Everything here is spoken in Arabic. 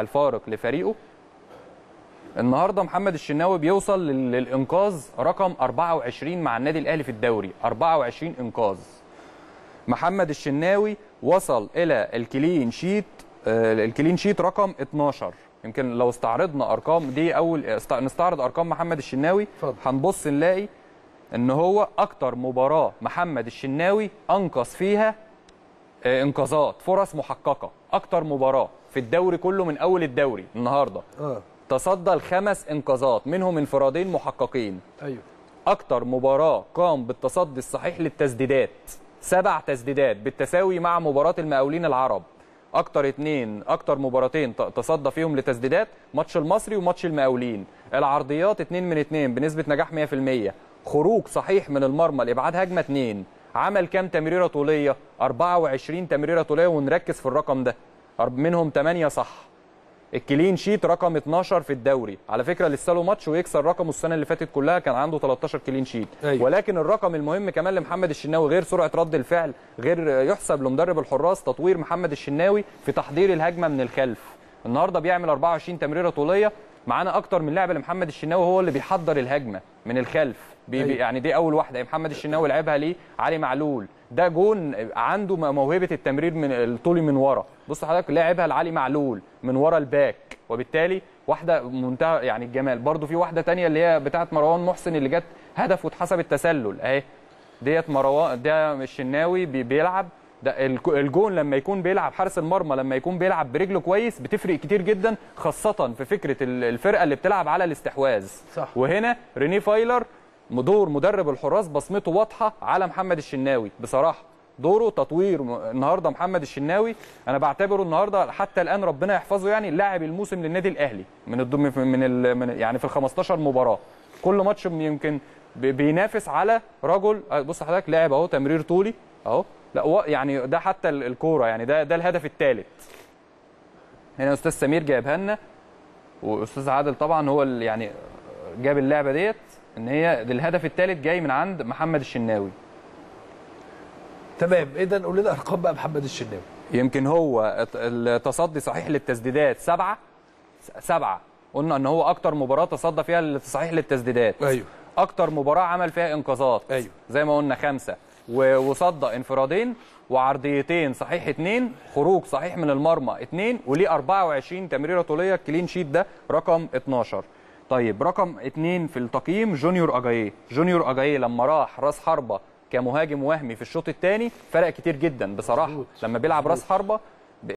الفارق لفريقه النهارده محمد الشناوي بيوصل للانقاذ رقم 24 مع النادي الاهلي في الدوري 24 انقاذ محمد الشناوي وصل الى الكلين شيت آه، الكلين شيت رقم 12 يمكن لو استعرضنا ارقام دي اول نستعرض ارقام محمد الشناوي هنبص نلاقي ان هو اكتر مباراه محمد الشناوي انقذ فيها آه، انقاذات فرص محققه اكتر مباراه في الدوري كله من اول الدوري النهارده آه. تصدى لخمس انقاذات منهم انفرادين محققين ايوه اكتر مباراه قام بالتصدي الصحيح للتسديدات سبع تسديدات بالتساوي مع مباراه المقاولين العرب اكتر اثنين اكتر مباراتين تصدى فيهم لتسديدات ماتش المصري وماتش المقاولين العرضيات اتنين من اتنين بنسبه نجاح 100% خروج صحيح من المرمى لابعاد هجمه اتنين عمل كام تمريره طوليه 24 تمريره طوليه ونركز في الرقم ده منهم 8 صح الكلين شيت رقم 12 في الدوري على فكره لسه له ماتش ويكسر رقمه السنه اللي فاتت كلها كان عنده 13 كلين شيت أيوة. ولكن الرقم المهم كمان لمحمد الشناوي غير سرعه رد الفعل غير يحسب لمدرب الحراس تطوير محمد الشناوي في تحضير الهجمه من الخلف النهارده بيعمل 24 تمريره طوليه معانا اكتر من لاعب لمحمد الشناوي هو اللي بيحضر الهجمه من الخلف بي بي أيوه. يعني دي اول واحده يعني محمد الشناوي لعبها ليه علي معلول ده جون عنده موهبه التمرير من الطولي من ورا بص حضرتك لعبها لعلي معلول من ورا الباك وبالتالي واحده منتهى يعني الجمال برده في واحده تانية اللي هي بتاعه مروان محسن اللي جت هدف واتحسب التسلل اهي ديت مروان ده الشناوي بيلعب ده الجون لما يكون بيلعب حارس المرمى لما يكون بيلعب برجله كويس بتفرق كتير جدا خاصه في فكره الفرقه اللي بتلعب على الاستحواذ صح. وهنا ريني فايلر دور مدرب الحراس بصمته واضحه على محمد الشناوي بصراحه دوره تطوير النهارده محمد الشناوي انا بعتبره النهارده حتى الان ربنا يحفظه يعني لاعب الموسم للنادي الاهلي من من, ال من يعني في ال 15 مباراه كل ماتش يمكن بينافس على رجل آه، بص حضرتك لاعب اهو تمرير طولي اهو لا يعني ده حتى الكوره يعني ده ده الهدف الثالث هنا استاذ سمير جايبها لنا واستاذ عادل طبعا هو اللي يعني جاب اللعبه ديت ان هي دي الهدف الثالث جاي من عند محمد الشناوي تمام اذا قول لنا ارقام بقى محمد الشناوي يمكن هو التصدي صحيح للتسديدات سبعه سبعه قلنا ان هو اكتر مباراه تصدى فيها صحيح للتسديدات ايوه اكتر مباراه عمل فيها انقاذات ايوه زي ما قلنا خمسه وصدق انفرادين وعرضيتين صحيح اثنين خروج صحيح من المرمى اثنين وليه 24 تمريره طوليه الكلين شيت ده رقم 12 طيب رقم اثنين في التقييم جونيور اجاييه جونيور اجاييه لما راح راس حربه كمهاجم وهمي في الشوط الثاني فرق كتير جدا بصراحه لما بيلعب راس حربه